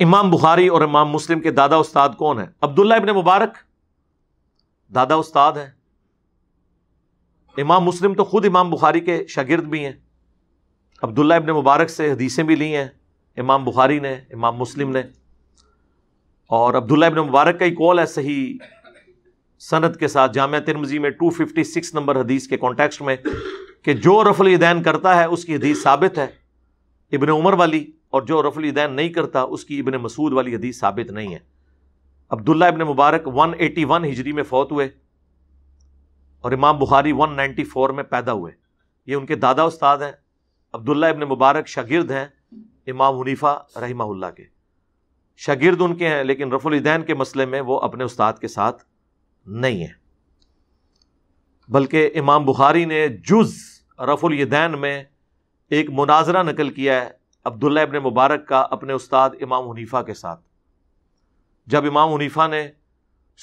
इमाम बुखारी और इमाम मुस्लिम के दादा उस्ताद कौन है अब्दुल्ला इबन मुबारक दादा उस्ताद हैं इमाम मुस्लिम तो खुद इमाम बुखारी के शागिर्द भी हैं अब्दुल्ला इबन मुबारक से हदीसें भी ली हैं इमाम बुखारी ने इमाम मुस्लिम ने और अब्दुल्ला इबन मुबारक का ही कॉल है सही सनत के साथ जाम तिरमजी में टू फिफ्टी सिक्स नंबर हदीस के कॉन्टेक्स्ट में कि जो रफल यदैन करता है उसकी हदीस साबित है इबन उमर वाली और जो रफुल दैन नहीं करता उसकी इबन मसूद वाली हदीस साबित नहीं है अब्दुल्ला इबन मुबारक वन हिजरी में फौत हुए और इमाम बुखारी वन फोर में पैदा हुए ये उनके दादा उस्ताद हैं अब्दुल्ला इबन मुबारक शागिर्द हैं इमाम हनीफा रहीमाहुल्ला के शगिर्द उनके हैं लेकिन रफुलदैन के मसले में वो अपने उस्ताद के साथ नहीं हैं बल्कि इमाम बुखारी ने जुज़ रफुलदैन में एक मुनाजरा नकल किया है अब्दुल्ला इबन मुबारक का अपने उस्ताद इमाम हनीफा के साथ जब इमाम हनीफा ने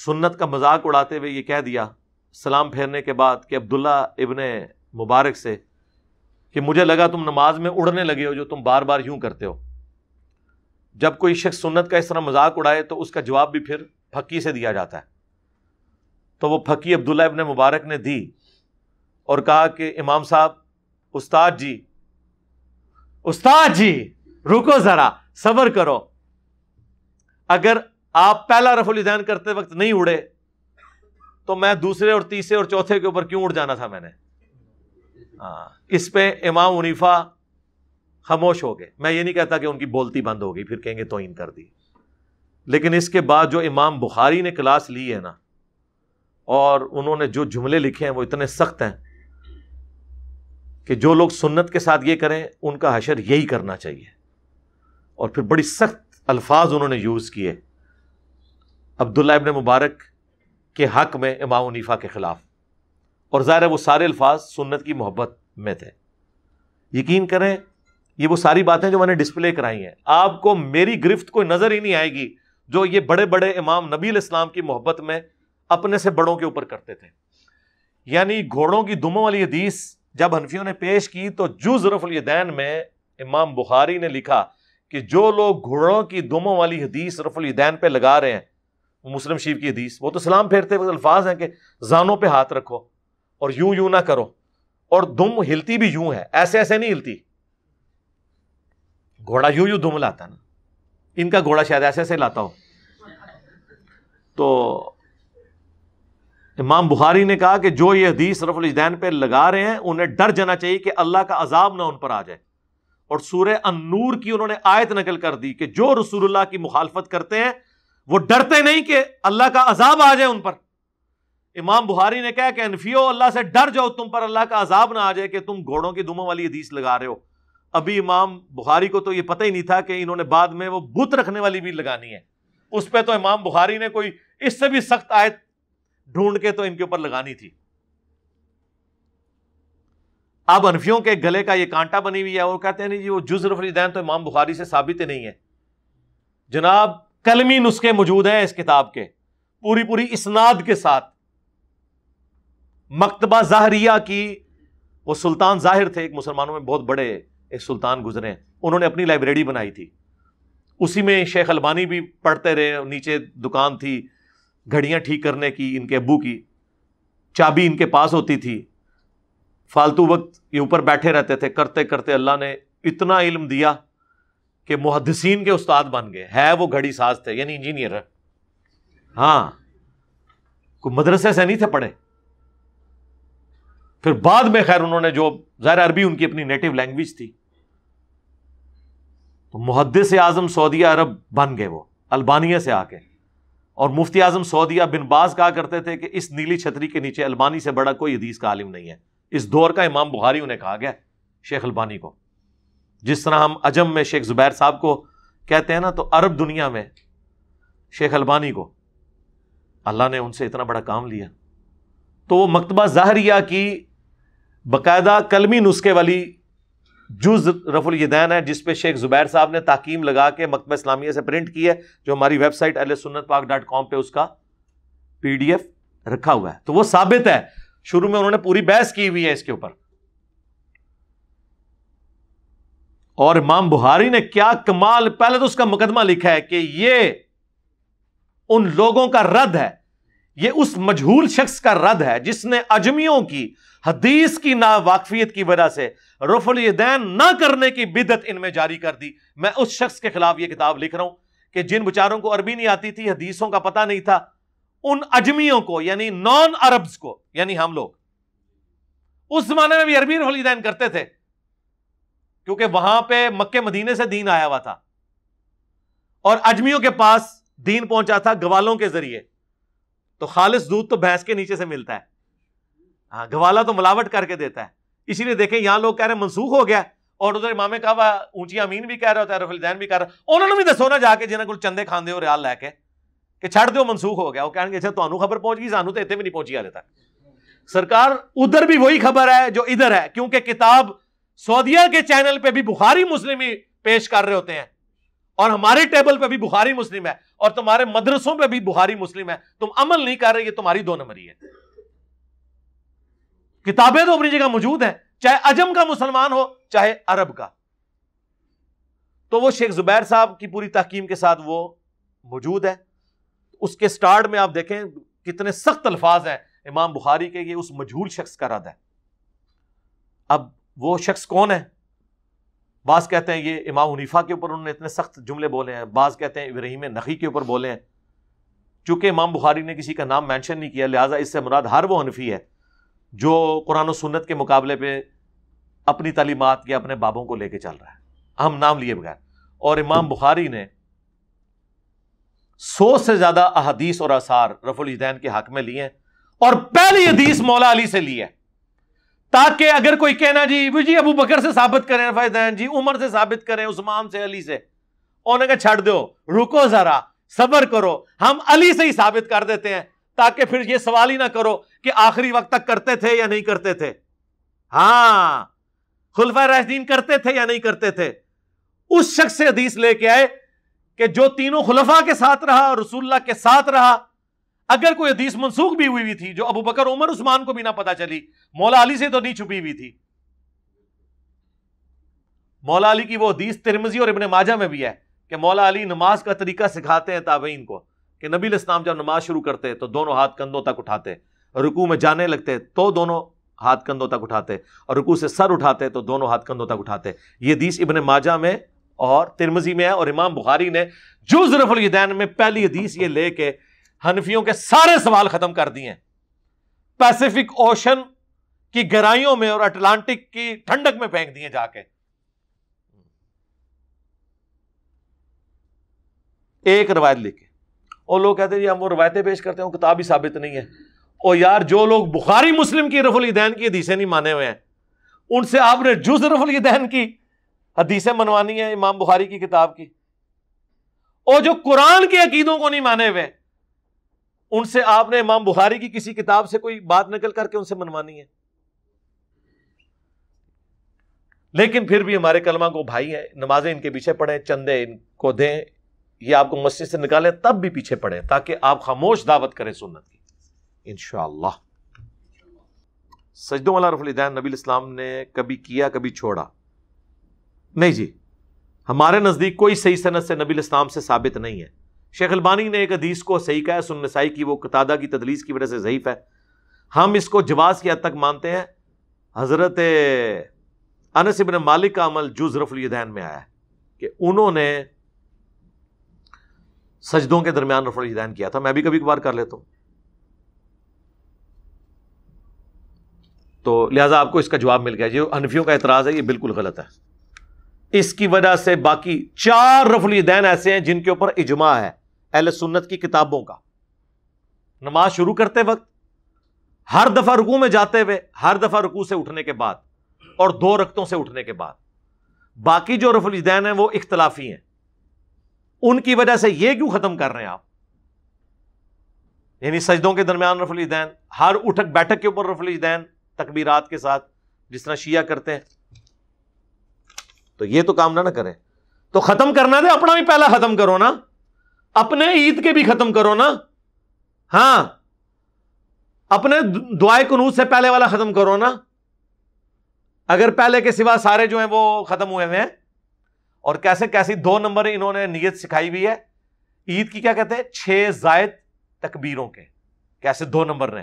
सुन्नत का मजाक उड़ाते हुए ये कह दिया सलाम फेरने के बाद कि अब्दुल्ला इबन मुबारक से कि मुझे लगा तुम नमाज में उड़ने लगे हो जो तुम बार बार यूं करते हो जब कोई शख्स सुन्नत का इस तरह मजाक उड़ाए तो उसका जवाब भी फिर फकी से दिया जाता है तो वह फकी अब्दुल्ला इबन मुबारक ने दी और कहा कि इमाम साहब उस्ताद जी उस्ताद जी रुको जरा सबर करो अगर आप पहला रफुलजैन करते वक्त नहीं उड़े तो मैं दूसरे और तीसरे और चौथे के ऊपर क्यों उड़ जाना था मैंने हाँ, इस पे इमाम उनीफा खामोश हो गए मैं ये नहीं कहता कि उनकी बोलती बंद हो गई फिर कहेंगे तो इन कर दी लेकिन इसके बाद जो इमाम बुखारी ने क्लास ली है ना और उन्होंने जो जुमले लिखे हैं वो इतने सख्त हैं कि जो लोग सुन्नत के साथ ये करें उनका हशर यही करना चाहिए और फिर बड़ी सख्त अल्फाज उन्होंने यूज़ किए अब्दुल्ला इबन मुबारक के हक में इमाम उनीफा के ख़िलाफ़ और ज़ाहिर है वो सारे अल्फाज सुन्नत की मोहब्बत में थे यकीन करें ये वो सारी बातें जो मैंने डिस्प्ले कराई हैं आपको मेरी गिरफ्त कोई नज़र ही नहीं आएगी जो ये बड़े बड़े इमाम नबी इस्लाम की मोहब्बत में अपने से बड़ों के ऊपर करते थे यानी घोड़ों की दुमों वाली हदीस जब हनफियों ने पेश की तो जुज जुजरफलदैन में इमाम बुखारी ने लिखा कि जो लोग घोड़ों की दुमों वाली हदीस रफलदैन पे लगा रहे हैं वो मुस्लिम शिव की हदीस वो तो सलाम फेरते वक्त अल्फाज हैं कि जानों पर हाथ रखो और यूं यूं ना करो और दुम हिलती भी यूं है ऐसे ऐसे नहीं हिलती घोड़ा यूं यूं दुम लाता ना इनका घोड़ा शायद ऐसे ऐसे लाता हो तो इमाम बुखारी ने कहा कि जो ये हदीस रफुलजदैन पर लगा रहे हैं उन्हें डर जाना चाहिए कि अल्लाह का अजाब ना उन पर आ जाए और सूर्य अनूर की उन्होंने आयत नकल कर दी कि जो रसूल्लाह की मुखालफत करते हैं वो डरते नहीं कि अल्लाह का अजाब आ जाए उन पर इमाम बुहारी ने कहा कि अनफियो अल्लाह से डर जाओ तुम पर अल्लाह का अजाब ना आ जाए कि तुम घोड़ों की दुमों वाली हदीस लगा रहे हो अभी इमाम बुखारी को तो ये पता ही नहीं था कि इन्होंने बाद में वो बुत रखने वाली भी लगानी है उस पर तो इमाम बुखारी ने कोई इससे भी सख्त आयत ढूंढ के तो इनके ऊपर लगानी थी अब अनफियों के गले का ये कांटा बनी हुई है और कहते हैं जी वो जुजर फरीदैन तो इमाम बुखारी से साबित नहीं है जनाब कलमी नुस्खे मौजूद हैं इस किताब के पूरी पूरी इसनाद के साथ मकतबा जाहरिया की वो सुल्तान जाहिर थे एक मुसलमानों में बहुत बड़े एक सुल्तान गुजरे उन्होंने अपनी लाइब्रेरी बनाई थी उसी में शेख अलबानी भी पढ़ते रहे नीचे दुकान थी घड़ियाँ ठीक करने की इनके अबू की चाबी इनके पास होती थी फालतू वक्त ये ऊपर बैठे रहते थे करते करते अल्लाह ने इतना इल्म दिया कि मुहदसिन के उस्ताद बन गए है वो घड़ी साज थे यानी इंजीनियर है हाँ को मदरसे से नहीं थे पढ़े फिर बाद में खैर उन्होंने जो जहर अरबी उनकी अपनी नेटिव लैंग्वेज थी तो मुहदस आज़म सऊदी अरब बन गए वो अल्बानिया से आके और मुफ्ती आजम सऊदिया बिन बाज कहा करते थे कि इस नीली छतरी के नीचे अलबानी से बड़ा कोई हदीस का आलिम नहीं है इस दौर का इमाम बुहारी उन्हें कहा गया शेख अलबानी को जिस तरह हम अजम में शेख जुबैर साहब को कहते हैं ना तो अरब दुनिया में शेख अलबानी को अल्लाह ने उनसे इतना बड़ा काम लिया तो वो मकतबा ज़ाहरिया की बाकायदा कलमी नुस्खे वाली जुज रफुल यदैन है जिसपे शेख जुबैर साहब ने ताकीम लगा के मकब इस्लामिया से प्रिंट किया है जो हमारी वेबसाइट अल सुन्नत पाक डॉट कॉम पर उसका पी डी एफ रखा हुआ है तो वो साबित है शुरू में उन्होंने पूरी बहस की हुई है इसके ऊपर और इमाम बुहारी ने क्या कमाल पहले तो उसका मुकदमा लिखा है कि ये उन लोगों का रद्द है ये उस मजहूल शख्स का रद्द है जिसने अजमियों की हदीस की नावाकफियत की वजह से रफुल दैन ना करने की बिदत इनमें जारी कर दी मैं उस शख्स के खिलाफ यह किताब लिख रहा हूं कि जिन बेचारों को अरबी नहीं आती थी हदीसों का पता नहीं था उन अजमियों को यानी नॉन अरब को यानी हम लोग उस जमाने में भी अरबी रफुल दैन करते थे क्योंकि वहां पर मक्के मदीने से दीन आया हुआ था और अजमियों के पास दीन पहुंचा था गवालों के जरिए तो खालिश दूध तो भैंस के नीचे से मिलता है हाँ गवाला तो मिलावट करके देता है इसीलिए देखें यहाँ लोग कह रहे हैं मनसूख हो गया और उधर इमाम कहवा ऊंची अमीन भी कह रहा होता है रफुलदैन भी कह रहा उन्होंने भी दसो ना जाके जिन्हें को चंदे खाते हो रियाल लैके कि छड़ दो मनसूख हो गया वो कह अच्छा तो खबर पहुंच गई सानू तो इतने भी नहीं पहुंची हाले तक सरकार उधर भी वही खबर है जो इधर है क्योंकि किताब सऊदिया के चैनल पर भी बुखारी मुस्लिम ही पेश कर रहे होते हैं और हमारे टेबल पर भी बुखारी मुस्लिम है और तुम्हारे मदरसों पर भी बुखारी मुस्लिम है तुम अमल नहीं कर रहे ये तुम्हारी दो नंबरी है किताबें तो अपनी जगह मौजूद हैं चाहे अजम का मुसलमान हो चाहे अरब का तो वो शेख जुबैर साहब की पूरी तहकीम के साथ वो मौजूद है उसके स्टार्ट में आप देखें कितने सख्त अल्फाज हैं इमाम बुखारी के ये उस मजहूल शख्स का रद है अब वो शख्स कौन है बाज कहते हैं ये इमाम हनीफा के ऊपर उन्होंने इतने सख्त जुमले बोले हैं बाज कहते हैं इब्राहिम नखी के ऊपर बोले हैं चूंकि इमाम बुखारी ने किसी का नाम मैंशन नहीं किया लिहाजा इससे मुराद हर वो हनफी है जो कुरान सुन्नत के मुकाबले पे अपनी तालीमत या अपने बाबों को लेके चल रहा है हम नाम लिए बगैर और इमाम बुखारी ने सौ से ज्यादा अहदीस और आसार रफुलजदैन के हक में लिए और पहली हदीस मौला अली से ली है ताकि अगर कोई कहना जी जी अबू बकर से साबित करें फैदैन जी उमर से साबित करें उस्मान से अली से उन्हें कहा दो रुको जरा सबर करो हम अली से ही साबित कर देते हैं ताकि फिर ये सवाल ही ना करो कि आखिरी वक्त तक करते थे या नहीं करते थे हां खुलफा राशदीन करते थे या नहीं करते थे उस शख्स से हदीस लेके आए कि जो तीनों खुलफा के साथ रहा रसूल्ला के साथ रहा अगर कोई हदीस मनसूख भी हुई हुई थी जो अबू बकर उमर उस्मान को भी ना पता चली मौला अली से तो नहीं छुपी हुई थी मौला अली की वो हदीस तिरमजी और इबन माजा में भी है कि मौला अली नमाज का तरीका सिखाते हैं ताबीन को कि नबी इस्लाम जब नमाज शुरू करते तो दोनों हाथ कंधों तक उठाते रुकू में जाने लगते तो दोनों हाथ कंधों तक उठाते और रुकू से सर उठाते तो दोनों हाथ कंधों तक उठाते ये हदीस इबन माजा में और तिरमजी में है और इमाम बुखारी ने जुजरफुलदैन में पहली हदीस ये ले हनफियों के सारे सवाल ख़त्म कर दिए पैसिफिक ओशन की गहराइयों में और अटलांटिक की ठंडक में फेंक दिए जाके एक रवायत लिखे और लोग कहते हैं जी हम वो रवायतें पेश करते हैं किताब ही साबित नहीं है और यार जो लोग बुखारी मुस्लिम की रफुलदैन की हदीसें नहीं माने हुए हैं उनसे आपने जुज रफुलदैन की हदीसें मनवानी है इमाम बुखारी की किताब की और जो कुरान के अकीदों को नहीं माने हुए उनसे आपने इमाम बुखारी की किसी किताब से कोई बात निकल करके उनसे मनवानी है लेकिन फिर भी हमारे कलमा को भाई है नमाजें इनके पीछे पढ़े चंदे इनको दें ये आपको मस्जिद से निकाले तब भी पीछे पड़े ताकि आप खामोश दावत करें सुनत की इन सजदों वाला रफुलदैन नबी इस्लाम ने कभी किया कभी छोड़ा नहीं जी हमारे नज़दीक कोई सही सनत से नबी इस्लाम से साबित नहीं है शेख अलबानी ने एक हदीस को सही कहा है सुनसाई की वो कतादा की तदलीस की वजह से ज़यीफ़ है हम इसको जवाज़ की हद तक मानते हैं हज़रत अनस मालिक का अमल जुज़ रफुलदैन में आया कि उन्होंने सजदों के दरमियान रफड़ हिदैन किया था मैं भी कभी कभार कर लेता हूं तो लिहाजा आपको इसका जवाब मिल गया जो अनफियों का एतराज़ है यह बिल्कुल गलत है इसकी वजह से बाकी चार रफुलदैन ऐसे हैं जिनके ऊपर इजमा है अहल सुन्नत की किताबों का नमाज शुरू करते वक्त हर दफ़ा रुकू में जाते हुए हर दफ़ा रुकू से उठने के बाद और दो रक्तों से उठने के बाद बाकी जो रफुलदैन है वो इख्तलाफी हैं उनकी वजह से यह क्यों खत्म कर रहे हैं आप यानी सजदों के दरमियान रफली दैन हर उठक बैठक के ऊपर रफली दैन तकबीरात के साथ जिस तरह शिया करते हैं तो ये तो काम ना ना करें तो खत्म करना थे अपना भी पहला खत्म करो ना अपने ईद के भी खत्म करो ना हां अपने दुआए कनूज से पहले वाला खत्म करो ना अगर पहले के सिवा सारे जो हैं वो खत्म हुए हुए हैं और कैसे कैसी दो नंबर इन्होंने नीयत सिखाई हुई है ईद की क्या कहते हैं छह जायद तकबीरों के कैसे दो नंबर ने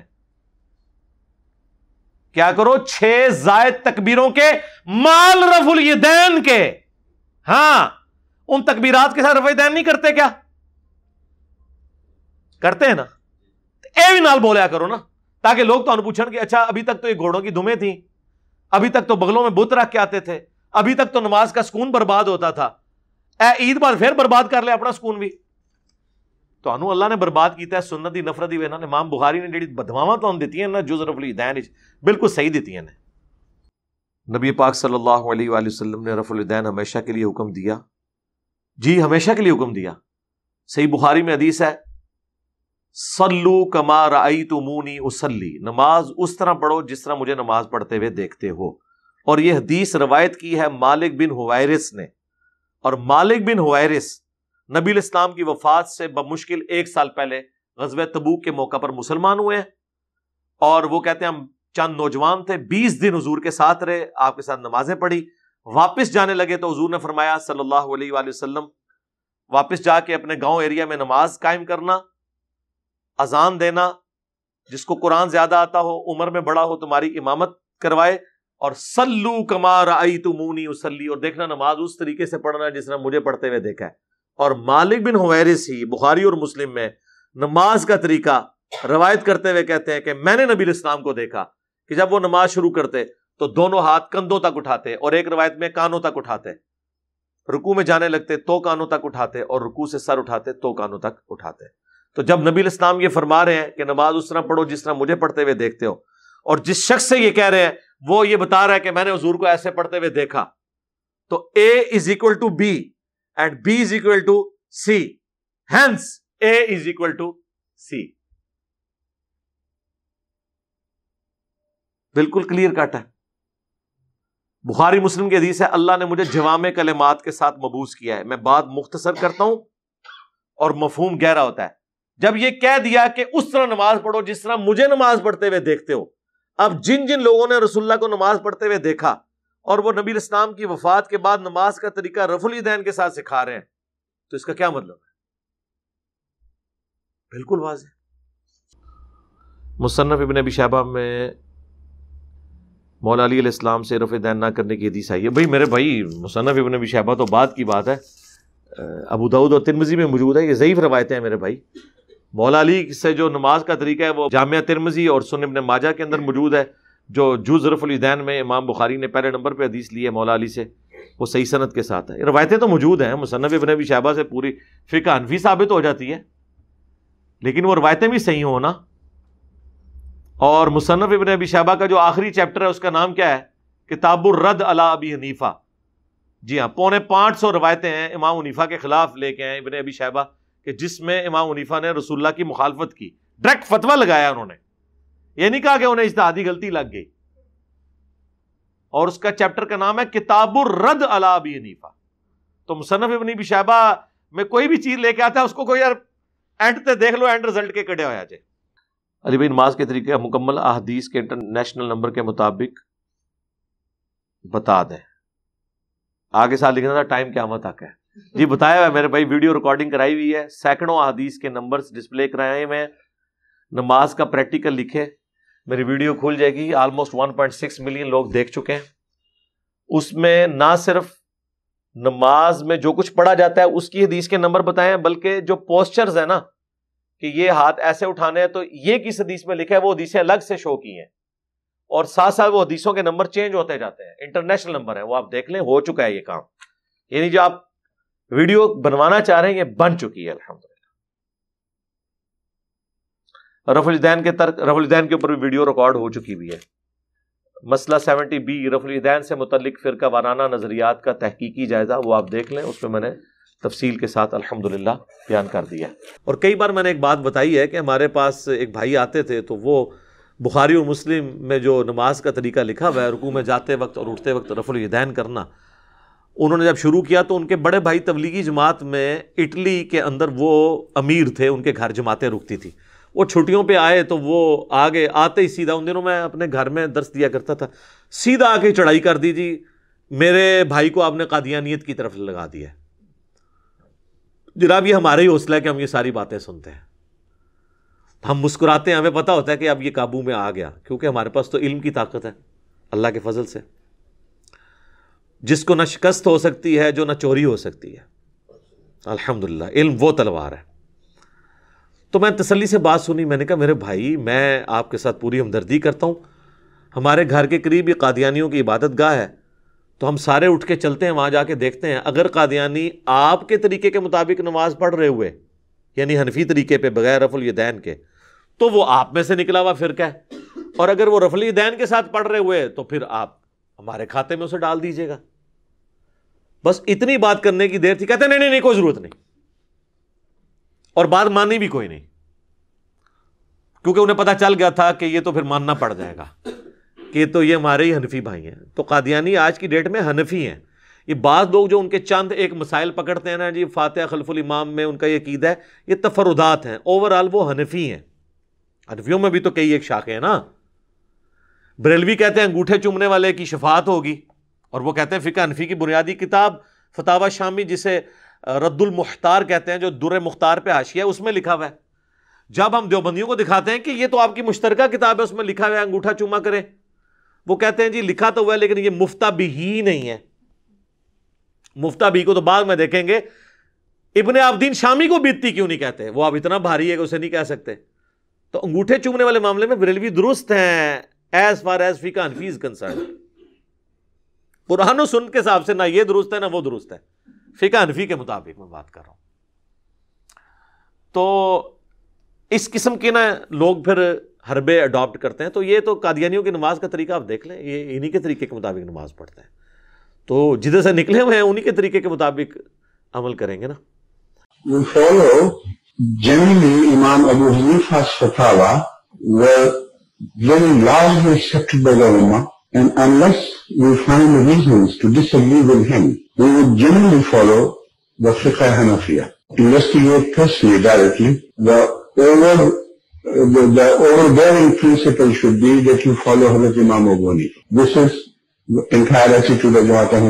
क्या करो छह जायद तकबीरों के माल रफुल यदैन के हां उन तकबीरात के साथ रफैदैन नहीं करते क्या करते हैं ना ए तो भी नाल बोलिया करो ना ताकि लोग तो पूछन कि अच्छा अभी तक तो ये घोड़ों की दुमे थी अभी तक तो बगलों में बुत रख के आते थे अभी तक तो नमाज का सुकून बर्बाद होता था ए ईद बाद फिर बर्बाद कर लिया अपना सुकून भी ਤੁਹਾਨੂੰ ਅੱਲਾ ਨੇ ਬਰਬਾਦ ਕੀਤਾ ਸੁਨਨਤ ਦੀ ਨਫ਼ਰਤ ਦੀ ਵੇਨਾਂ ਨੇ ਇਮਾਮ ਬੁਖਾਰੀ ਨੇ ਜਿਹੜੀ ਬਦਵਾਵਾਂ ਤੁਹਾਨੂੰ ਦਿੱਤੀਆਂ ਨਾ ਜੁਜ਼ਰ ਰਫਲ ਹਿਦਾਇਨ ਵਿੱਚ ਬਿਲਕੁਲ ਸਹੀ नबी पाक सल्लल्लाहु अलैहि वसल्लम ने रफ़ुलदैन हमेशा के लिए हुक्म दिया जी हमेशा के लिए हुक्म दिया सही बुखारी में हदीस है सल्लू कमा रई तुमूनी उसली नमाज उस तरह पढ़ो जिस तरह मुझे नमाज पढ़ते हुए देखते हो और यह हदीस रवायत की है मालिक बिन हुवैरिस ने और मालिक बिन हुवैरिस नबी इस्लाम की वफात से बमुश्किल एक साल पहले गजब तबूक के मौका पर मुसलमान हुए और वो कहते हैं हम चंद नौजवान थे बीस दिन हजूर के साथ रहे आपके साथ नमाजें पढ़ी वापस जाने लगे तो हजूर ने फरमाया सल्लल्लाहु अलैहि वसल्लम वापस जाके अपने गांव एरिया में नमाज कायम करना अजान देना जिसको कुरान ज्यादा आता हो उम्र में बड़ा हो तुम्हारी इमामत करवाए और सल्लू कमार आई तुमूनी उसली और देखना नमाज उस तरीके से पढ़ना जिस तरह मुझे पढ़ते हुए देखा है और मालिक बिन हुवैरिस ही बुखारी और मुस्लिम में नमाज का तरीका रवायत करते हुए कहते हैं कि मैंने नबी इस्लाम को देखा कि जब वो नमाज शुरू करते तो दोनों हाथ कंधों तक उठाते और एक रवायत में कानों तक उठाते रुकू में जाने लगते तो कानों तक उठाते और रुकू से सर उठाते तो कानों तक उठाते तो जब नबी इस्लाम ये फरमा रहे हैं कि नमाज उस तरह पढ़ो जिस तरह मुझे पढ़ते हुए देखते हो और जिस शख्स से ये कह रहे हैं वो ये बता रहा है कि मैंने हजूर को ऐसे पढ़ते हुए देखा तो A is equal to B and B is equal to C hence A is equal to C बिल्कुल क्लियर कट है बुखारी मुस्लिम के हदीस है अल्लाह ने मुझे जवाम कलेमात के साथ मबूस किया है मैं बात मुख्तसर करता हूं और मफहूम गहरा होता है जब यह कह दिया कि उस तरह नमाज पढ़ो जिस तरह मुझे नमाज पढ़ते हुए देखते हो अब जिन जिन लोगों ने रसुल्ला को नमाज पढ़ते हुए देखा और वो नबी इस्लाम की वफात के बाद नमाज का तरीका रफुल दैन के साथ सिखा रहे हैं तो इसका क्या मतलब है बिल्कुल वाज मुसन्फ़ इबन अबी शहबा में मौला अली इस्लाम से रफ़ दैन ना करने की हदीस आई है भाई मेरे भाई मुसन्फ़ इबन अबी शहबा तो बाद की बात है अबू और तिरमजी में मौजूद है ये ज़यीफ़ रवायतें हैं मेरे भाई मौला अली से जो नमाज का तरीका है वो जामिया तिरमजी और सुन इबन माजा के अंदर मौजूद है जो जू ज़रफ़ुलदैन में इमाम बुखारी ने पहले नंबर पर हदीस ली है मौला अली से वो सही सनत के साथ है रवायतें तो मौजूद हैं मुसनब इबन अबी शाहबा से पूरी फ़िका अनफी साबित हो जाती है लेकिन वो रवायतें भी सही हों ना और मुसनफ़ इबन अबी शाहबा का जो आखिरी चैप्टर है उसका नाम क्या है किताबुर रद अला अबी हनीफ़ा जी हाँ पौने पाँच सौ रवायतें हैं इमाम हनीफ़ा के ख़िलाफ़ लेके आए इबन अबी शाहबा कि जिसमें इमाम उनीफा ने रसुल्ला की मुखालफत की डायरेक्ट फतवा लगाया उन्होंने ये नहीं कहा कि उन्हें इश्तहादी गलती लग गई और उसका चैप्टर का नाम है किताबुर रद अला अबी हनीफा तो मुसनफ इबन बिशाबा में कोई भी चीज लेके आता है उसको कोई यार एंड तक देख लो एंड रिजल्ट के कड़े हो जाए अली भाई नमाज के तरीके मुकम्मल अहदीस के इंटरनेशनल नंबर के मुताबिक बता दें आगे साल लिखना था टाइम क्या तक है जी बताया है मेरे भाई वीडियो रिकॉर्डिंग कराई हुई है सैकड़ों हदीस के नंबर्स डिस्प्ले कराए मैं नमाज का प्रैक्टिकल लिखे मेरी वीडियो खुल जाएगी ऑलमोस्ट 1.6 मिलियन लोग देख चुके हैं उसमें ना सिर्फ नमाज में जो कुछ पढ़ा जाता है उसकी हदीस के नंबर बताए बल्कि जो पोस्टर्स है ना कि ये हाथ ऐसे उठाने हैं तो ये किस हदीस में लिखा है वो हदीसें अलग से शो की हैं और साथ साथ वो हदीसों के नंबर चेंज होते जाते हैं इंटरनेशनल नंबर है वो आप देख लें हो चुका है ये काम यानी जो आप वीडियो बनवाना चाह रहे हैं ये बन चुकी है रफुल रफुलदैन के तर्क रफुलदैन के ऊपर भी वीडियो रिकॉर्ड हो चुकी भी है मसला सेवेंटी बी रफुलदैन से मुतलिक का वाराना नज़रियात का तहकीकी जायज़ा वो आप देख लें उसमें मैंने तफसील के साथ अल्हम्दुलिल्लाह बयान कर दिया और कई बार मैंने एक बात बताई है कि हमारे पास एक भाई आते थे तो वो बुखारी और मुस्लिम में जो नमाज का तरीका लिखा हुआ है रुकू में जाते वक्त और उठते वक्त रफुलदैन करना उन्होंने जब शुरू किया तो उनके बड़े भाई तबलीगी जमात में इटली के अंदर वो अमीर थे उनके घर जमातें रुकती थी वो छुट्टियों पे आए तो वो आ गए आते ही सीधा उन दिनों मैं अपने घर में दर्श दिया करता था सीधा आके चढ़ाई कर दी जी मेरे भाई को आपने कादियानियत की तरफ लगा दिया जनाब ये हमारा ही हौसला है कि हम ये सारी बातें सुनते हैं हम मुस्कुराते हैं हमें पता होता है कि अब ये काबू में आ गया क्योंकि हमारे पास तो इल्म की ताकत है अल्लाह के फजल से जिसको ना शिकस्त हो सकती है जो ना चोरी हो सकती है अल्हम्दुलिल्लाह इल्म वो तलवार है तो मैं तसल्ली से बात सुनी मैंने कहा मेरे भाई मैं आपके साथ पूरी हमदर्दी करता हूँ हमारे घर के करीब ये कादियानियों की इबादत गाह है तो हम सारे उठ के चलते हैं वहाँ जाके देखते हैं अगर कादियानी आपके तरीके के मुताबिक नमाज पढ़ रहे हुए यानी हनफी तरीके पे बगैर रफुल दैन के तो वो आप में से निकला हुआ फिर क्या और अगर वो रफली दैन के साथ पढ़ रहे हुए तो फिर आप हमारे खाते में उसे डाल दीजिएगा बस इतनी बात करने की देर थी कहते नहीं नहीं नहीं कोई जरूरत नहीं और बात मानी भी कोई नहीं क्योंकि उन्हें पता चल गया था कि ये तो फिर मानना पड़ जाएगा कि तो ये हमारे ही हनफी भाई हैं तो कादियानी आज की डेट में हनफी हैं ये बाज़ लोग जो उनके चंद एक मसाइल पकड़ते हैं ना जी फ़ातह खलफुल इमाम में उनका ये क़ीदा है ये तफरुदात हैं ओवरऑल वो हनफी हैं हनफियों में भी तो कई एक शाखें हैं ना बरेलवी कहते हैं अंगूठे चुमने वाले की शफात होगी और वो कहते हैं फ़िका अनफी की बुनियादी किताब फतावा शामी जिसे रद्दुल मुख्तार कहते हैं जो दुर मुख्तार पे हाशिया है उसमें लिखा हुआ है जब हम देवबंदियों को दिखाते हैं कि ये तो आपकी मुश्तरका किताब है उसमें लिखा हुआ है अंगूठा चुमा करें वो कहते हैं जी लिखा तो हुआ है लेकिन ये मुफ्ता भी ही नहीं है मुफ्ता भी को तो बाद में देखेंगे इबन आबदीन शामी को बीतती क्यों नहीं कहते वो आप इतना भारी है कि उसे नहीं कह सकते तो अंगूठे चूमने वाले मामले में बरेलवी दुरुस्त हैं एज फार एज फी का हनफी कंसर्न कुरान सुन के हिसाब से ना ये दुरुस्त है ना वो दुरुस्त है फिका हनफी के मुताबिक मैं बात कर रहा हूं तो इस किस्म के ना लोग फिर हरबे अडॉप्ट करते हैं तो ये तो कादियानियों की नमाज का तरीका आप देख लें ये इन्हीं के तरीके के मुताबिक नमाज पढ़ते हैं तो जिधर से निकले हुए हैं उन्हीं के तरीके के मुताबिक अमल करेंगे ना You follow generally Imam Abu Very large largely accepted by the ulama, and unless we find reasons to disagree with him, we would generally follow the fiqh Hanafiya. Investigate personally directly. The over the, the overbearing principle should be that you follow Hazrat Imam Abu This is the entire attitude of the